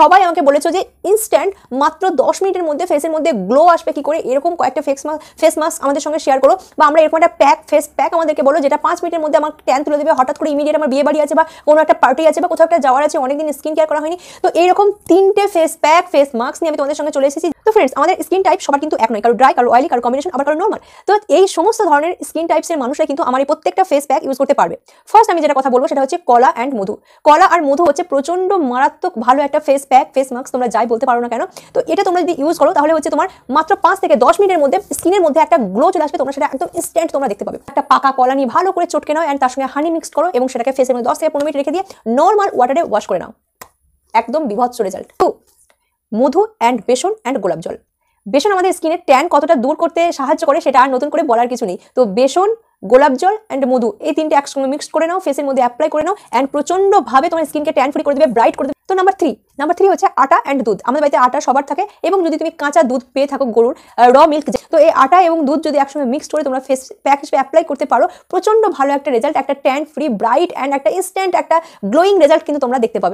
সবাই আমাকে বলেছো যে ইনস্ট্যান্ট মাত্র দশ মিনিটের মধ্যে ফেসের মধ্যে গ্লো আসবে কি করে এরকম কয়েকটা ফেস মাস্ক ফেস মাস্ক আমাদের সঙ্গে শেয়ার করো বা আমরা এরকম একটা প্যাক ফেস প্যাক আমাদেরকে বলো যেটা পাঁচ মিনিটের মধ্যে আমার ট্যান তুলে দেবে হঠাৎ করে ইমিডিয়েট আমার বিয়ে বাড়ি আছে বা কোনো একটা পার্টি আছে বা কোথাও একটা যাওয়ার আছে অনেকদিন স্কিন কেয়ার করা হয়নি তো এরকম তিনটে ফেস প্যাক ফেস মাস্ক নিয়ে আমি তোমাদের সঙ্গে চলে এসেছি তো ফ্রেন্ডস আমাদের স্কিন টাইপ সবার কিন্তু এক নয় কারো ড্রাই কারো অয়েলি কারো কম্বিনেশন আবার কারো নর্মাল তো এই সমস্ত ধরনের স্কিন টাইপসের মানুষরা কিন্তু আমার এই প্রত্যেকটা ফেস প্যাক ইউজ করতে পারবে ফার্স্ট আমি যেটা কথা বলবো সেটা হচ্ছে কলা অ্যান্ড মধু কলা আর মধু হচ্ছে প্রচন্ড মারাত্মক ভালো একটা ফেস প্যাক ফেস মাস্ক তোমরা যাই বলতে পারো না কেন তো এটা তোমরা যদি ইউজ করো তাহলে হচ্ছে তোমার মাত্র পাঁচ থেকে দশ মিনিটের মধ্যে স্কিনের মধ্যে একটা গ্লো চলে আসবে তোমরা সেটা একদম ইনস্ট্যান্ট তোমরা দেখতে পাবে একটা পাকা কলা নিয়ে ভালো করে চটকে নাও অ্যান্ড তার সঙ্গে হানি মিক্স করো এবং সেটাকে ফেসের মধ্যে দশ থেকে পনেরো মিনিট রেখে দিয়ে নর্মাল ওয়াটারে ওয়াশ করে নাও একদম বিভৎস রেজাল্ট টু মধু অ্যান্ড বেসন অ্যান্ড গোলাপ জল বেসন আমাদের স্কিনের ট্যান কতটা দূর করতে সাহায্য করে সেটা আর নতুন করে বলার কিছু নেই তো বেসন গোলাপ জল অ্যান্ড মধু এই তিনটে একসঙ্গে মিক্স করে নাও ফেসের মধ্যে অ্যাপ্লাই করে নাও অ্যান্ড প্রচণ্ডভাবে তোমার স্কিনকে ট্যান ফ্রি করে দেবে ব্রাইট করে দেবে তো নাম্বার থ্রি নাম্বার থ্রি হচ্ছে আটা অ্যান্ড দুধ আমাদের বাড়িতে আটা সবার থাকে এবং যদি তুমি কাঁচা দুধ পেয়ে থাকো গরুর র মিল্ক তো এই আটা এবং দুধ যদি একসঙ্গে মিক্স করে তোমরা ফেস প্যাক হিসেবে অ্যাপ্লাই করতে পারো প্রচণ্ড ভালো একটা রেজাল্ট একটা ট্যান ফ্রি ব্রাইট অ্যান্ড একটা ইনস্ট্যান্ট একটা গ্লোয়িং রেজাল্ট কিন্তু তোমরা দেখতে পাবে